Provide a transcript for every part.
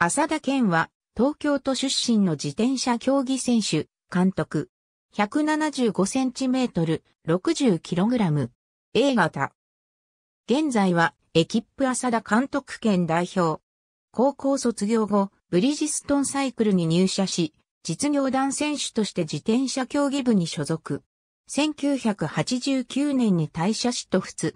浅田健は、東京都出身の自転車競技選手、監督。175センチメートル、60キログラム。A 型。現在は、エキップ浅田監督兼代表。高校卒業後、ブリヂストンサイクルに入社し、実業団選手として自転車競技部に所属。1989年に退社しと普通。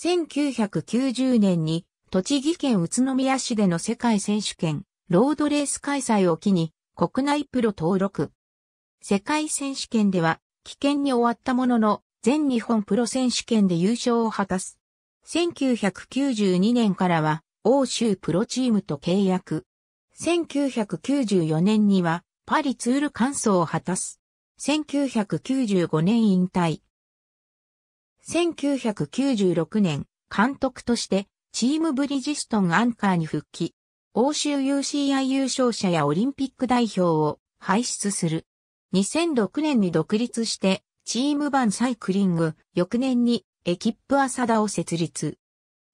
1990年に栃木県宇都宮市での世界選手権、ロードレース開催を機に、国内プロ登録。世界選手権では、危険に終わったものの、全日本プロ選手権で優勝を果たす。1992年からは、欧州プロチームと契約。1994年には、パリツール完走を果たす。1995年引退。1996年、監督としてチームブリジストンアンカーに復帰。欧州 UCI 優勝者やオリンピック代表を輩出する。2006年に独立して、チーム版サイクリング、翌年にエキップアサダを設立。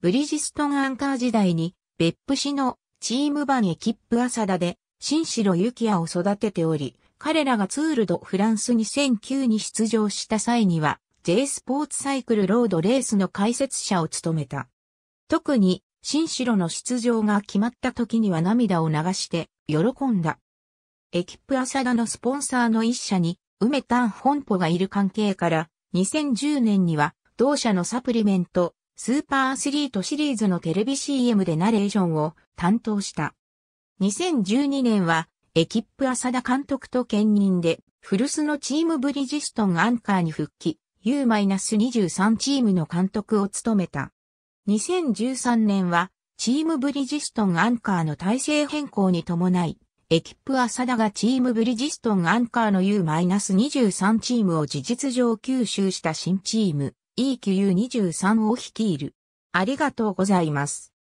ブリジストンアンカー時代に、別府市のチーム版エキップアサダで、新城幸也を育てており、彼らがツールドフランス2009に出場した際には、J スポーツサイクルロードレースの解説者を務めた。特に、新城の出場が決まった時には涙を流して喜んだ。エキップ浅田のスポンサーの一社に、梅丹本舗がいる関係から、2010年には、同社のサプリメント、スーパーアスリートシリーズのテレビ CM でナレーションを担当した。2012年は、エキップ浅田監督と兼任で、古巣のチームブリジストンアンカーに復帰、U-23 チームの監督を務めた。2013年は、チームブリジストンアンカーの体制変更に伴い、エキップ浅田がチームブリジストンアンカーの U-23 チームを事実上吸収した新チーム、EQU23 を率いる。ありがとうございます。